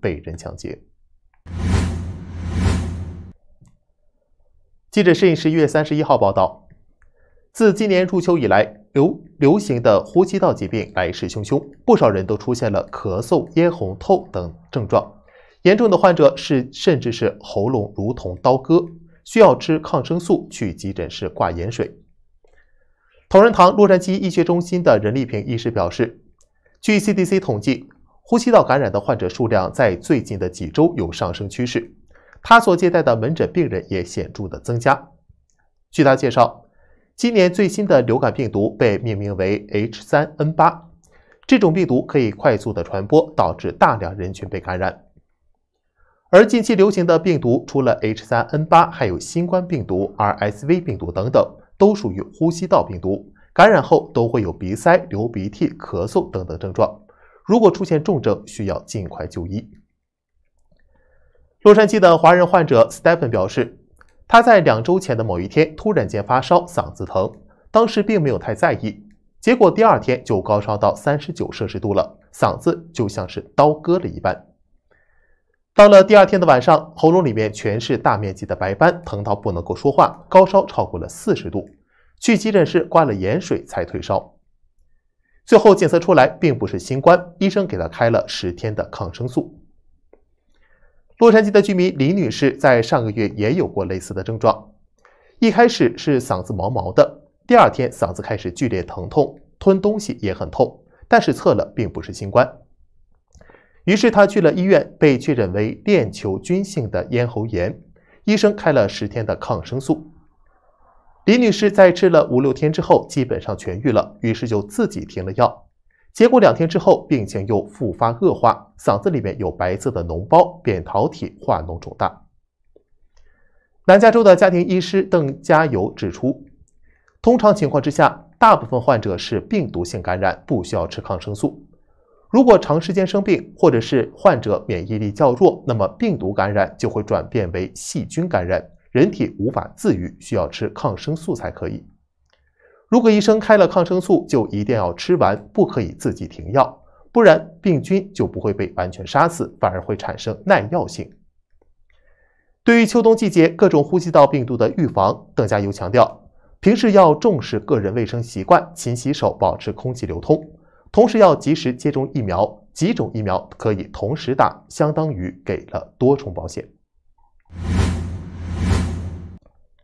被人抢劫。记者摄影十一月三十一号报道，自今年入秋以来，流流行的呼吸道疾病来势汹汹，不少人都出现了咳嗽、咽红、痛等症状，严重的患者是甚至是喉咙如同刀割，需要吃抗生素、去急诊室挂盐水。同仁堂洛杉矶医学中心的任丽萍医师表示，据 CDC 统计。呼吸道感染的患者数量在最近的几周有上升趋势，他所接待的门诊病人也显著的增加。据他介绍，今年最新的流感病毒被命名为 H3N8，这种病毒可以快速的传播，导致大量人群被感染。而近期流行的病毒除了 H3N8，还有新冠病毒、RSV 病毒等等，都属于呼吸道病毒，感染后都会有鼻塞、流鼻涕、咳嗽等等症状。如果出现重症，需要尽快就医。洛杉矶的华人患者 Stephen 表示，他在两周前的某一天突然间发烧、嗓子疼，当时并没有太在意，结果第二天就高烧到三十九摄氏度了，嗓子就像是刀割了一般。到了第二天的晚上，喉咙里面全是大面积的白斑，疼到不能够说话，高烧超过了四十度，去急诊室挂了盐水才退烧。最后检测出来并不是新冠，医生给他开了十天的抗生素。洛杉矶的居民李女士在上个月也有过类似的症状，一开始是嗓子毛毛的，第二天嗓子开始剧烈疼痛，吞东西也很痛，但是测了并不是新冠，于是她去了医院，被确诊为链球菌性的咽喉炎，医生开了十天的抗生素。李女士在吃了五六天之后，基本上痊愈了，于是就自己停了药。结果两天之后，病情又复发恶化，嗓子里面有白色的脓包，扁桃体化脓肿大。南加州的家庭医师邓家友指出，通常情况之下，大部分患者是病毒性感染，不需要吃抗生素。如果长时间生病，或者是患者免疫力较弱，那么病毒感染就会转变为细菌感染。人体无法自愈，需要吃抗生素才可以。如果医生开了抗生素，就一定要吃完，不可以自己停药，不然病菌就不会被完全杀死，反而会产生耐药性。对于秋冬季节各种呼吸道病毒的预防，邓家友强调，平时要重视个人卫生习惯，勤洗手，保持空气流通，同时要及时接种疫苗，几种疫苗可以同时打，相当于给了多重保险。